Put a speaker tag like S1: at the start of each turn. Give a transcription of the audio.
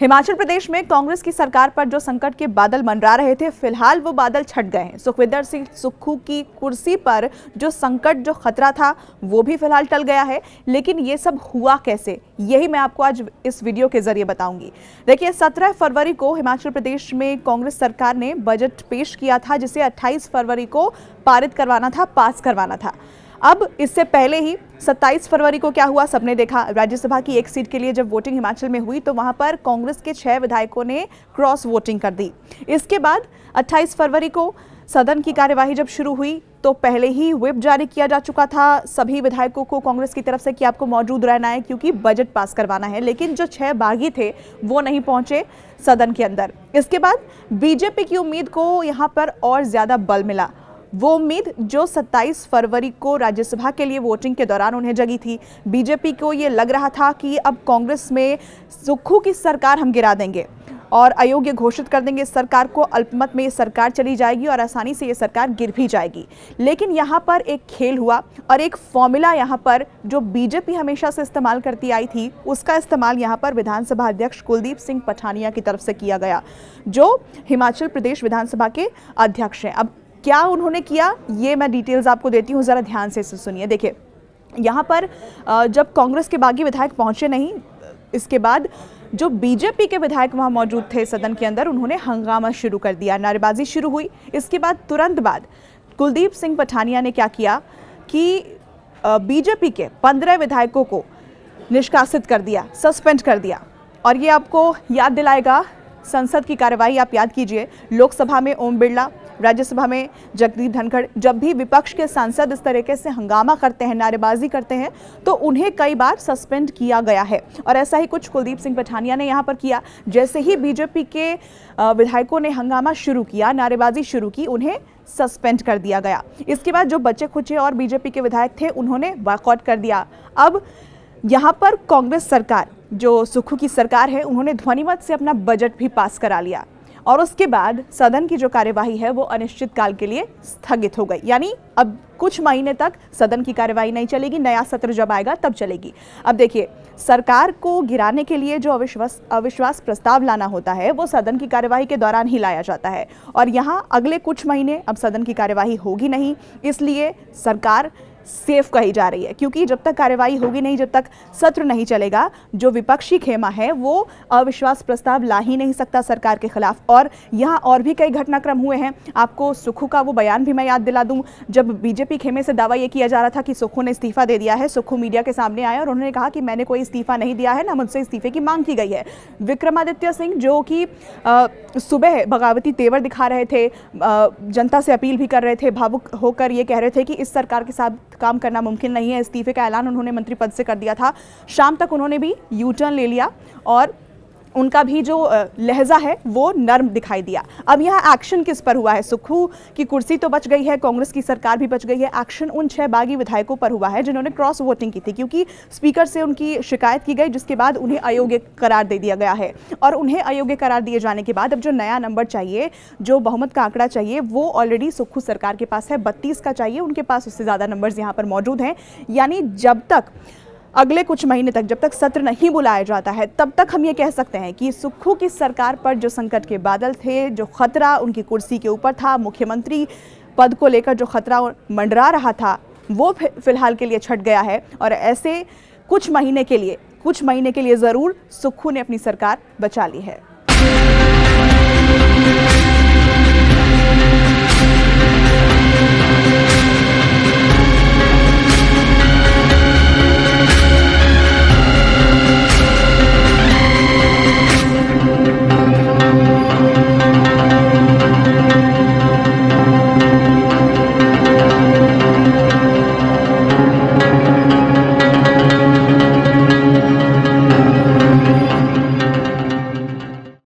S1: हिमाचल प्रदेश में कांग्रेस की सरकार पर जो संकट के बादल मंडरा रहे थे फिलहाल वो बादल छट गए हैं सुखविंदर सिंह सुक्खू की कुर्सी पर जो संकट जो खतरा था वो भी फिलहाल टल गया है लेकिन ये सब हुआ कैसे यही मैं आपको आज इस वीडियो के जरिए बताऊंगी देखिए 17 फरवरी को हिमाचल प्रदेश में कांग्रेस सरकार ने बजट पेश किया था जिसे अट्ठाईस फरवरी को पारित करवाना था पास करवाना था अब इससे पहले ही 27 फरवरी को क्या हुआ सबने देखा राज्यसभा की एक सीट के लिए जब वोटिंग हिमाचल में हुई तो वहां पर कांग्रेस के छह विधायकों ने क्रॉस वोटिंग कर दी इसके बाद 28 फरवरी को सदन की कार्यवाही जब शुरू हुई तो पहले ही व्हिप जारी किया जा चुका था सभी विधायकों को कांग्रेस की तरफ से कि आपको मौजूद रहना है क्योंकि बजट पास करवाना है लेकिन जो छह बागी थे वो नहीं पहुंचे सदन के अंदर इसके बाद बीजेपी की उम्मीद को यहाँ पर और ज़्यादा बल मिला वो उम्मीद जो 27 फरवरी को राज्यसभा के लिए वोटिंग के दौरान उन्हें जगी थी बीजेपी को ये लग रहा था कि अब कांग्रेस में सुखू की सरकार हम गिरा देंगे और अयोग्य घोषित कर देंगे इस सरकार को अल्पमत में ये सरकार चली जाएगी और आसानी से ये सरकार गिर भी जाएगी लेकिन यहाँ पर एक खेल हुआ और एक फॉर्मूला यहाँ पर जो बीजेपी हमेशा से इस्तेमाल करती आई थी उसका इस्तेमाल यहाँ पर विधानसभा अध्यक्ष कुलदीप सिंह पठानिया की तरफ से किया गया जो हिमाचल प्रदेश विधानसभा के अध्यक्ष हैं अब क्या उन्होंने किया ये मैं डिटेल्स आपको देती हूँ ज़रा ध्यान से इसे सुनिए देखिए यहाँ पर जब कांग्रेस के बागी विधायक पहुँचे नहीं इसके बाद जो बीजेपी के विधायक वहाँ मौजूद थे सदन के अंदर उन्होंने हंगामा शुरू कर दिया नारेबाजी शुरू हुई इसके बाद तुरंत बाद कुलदीप सिंह पठानिया ने क्या किया कि बीजेपी के पंद्रह विधायकों को निष्कासित कर दिया सस्पेंड कर दिया और ये आपको याद दिलाएगा संसद की कार्यवाही आप याद कीजिए लोकसभा में ओम बिरला राज्यसभा में जगदीप धनखड़ जब भी विपक्ष के सांसद इस तरीके से हंगामा करते हैं नारेबाजी करते हैं तो उन्हें कई बार सस्पेंड किया गया है और ऐसा ही कुछ कुलदीप सिंह पठानिया ने यहाँ पर किया जैसे ही बीजेपी के विधायकों ने हंगामा शुरू किया नारेबाजी शुरू की उन्हें सस्पेंड कर दिया गया इसके बाद जो बच्चे खुचे और बीजेपी के विधायक थे उन्होंने वॉकआउट कर दिया अब यहाँ पर कांग्रेस सरकार जो सुखू की सरकार है उन्होंने ध्वनिमत से अपना बजट भी पास करा लिया और उसके बाद सदन की जो कार्यवाही है वो अनिश्चितकाल के लिए स्थगित हो गई यानी अब कुछ महीने तक सदन की कार्यवाही नहीं चलेगी नया सत्र जब आएगा तब चलेगी अब देखिए सरकार को गिराने के लिए जो अविश्वास अविश्वास प्रस्ताव लाना होता है वो सदन की कार्यवाही के दौरान ही लाया जाता है और यहाँ अगले कुछ महीने अब सदन की कार्यवाही होगी नहीं इसलिए सरकार सेफ कही जा रही है क्योंकि जब तक कार्यवाही होगी नहीं जब तक सत्र नहीं चलेगा जो विपक्षी खेमा है वो अविश्वास प्रस्ताव ला ही नहीं सकता सरकार के खिलाफ और यहाँ और भी कई घटनाक्रम हुए हैं आपको सुखू का वो बयान भी मैं याद दिला दूँ जब बीजेपी खेमे से दावा ये किया जा रहा था कि सुखू ने इस्तीफा दे दिया है सुखू मीडिया के सामने आया और उन्होंने कहा कि मैंने कोई इस्तीफा नहीं दिया है ना मुझसे इस्तीफे की मांग की गई है विक्रमादित्य सिंह जो कि सुबह बगावती तेवर दिखा रहे थे जनता से अपील भी कर रहे थे भावुक होकर ये कह रहे थे कि इस सरकार के साथ काम करना मुमकिन नहीं है इस्तीफे का ऐलान उन्होंने मंत्री पद से कर दिया था शाम तक उन्होंने भी यू टर्न ले लिया और उनका भी जो लहजा है वो नर्म दिखाई दिया अब यह एक्शन किस पर हुआ है सुक्खू की कुर्सी तो बच गई है कांग्रेस की सरकार भी बच गई है एक्शन उन छह बागी विधायकों पर हुआ है जिन्होंने क्रॉस वोटिंग की थी क्योंकि स्पीकर से उनकी शिकायत की गई जिसके बाद उन्हें अयोग्य करार दे दिया गया है और उन्हें अयोग्य करार दिए जाने के बाद अब जो नया नंबर चाहिए जो बहुमत का आंकड़ा चाहिए वो ऑलरेडी सुक्खू सरकार के पास है बत्तीस का चाहिए उनके पास उससे ज़्यादा नंबर्स यहाँ पर मौजूद हैं यानी जब तक अगले कुछ महीने तक जब तक सत्र नहीं बुलाया जाता है तब तक हम ये कह सकते हैं कि सुक्खू की सरकार पर जो संकट के बादल थे जो खतरा उनकी कुर्सी के ऊपर था मुख्यमंत्री पद को लेकर जो खतरा मंडरा रहा था वो फिलहाल के लिए छट गया है और ऐसे कुछ महीने के लिए कुछ महीने के लिए ज़रूर सुक्खू ने अपनी सरकार बचा ली है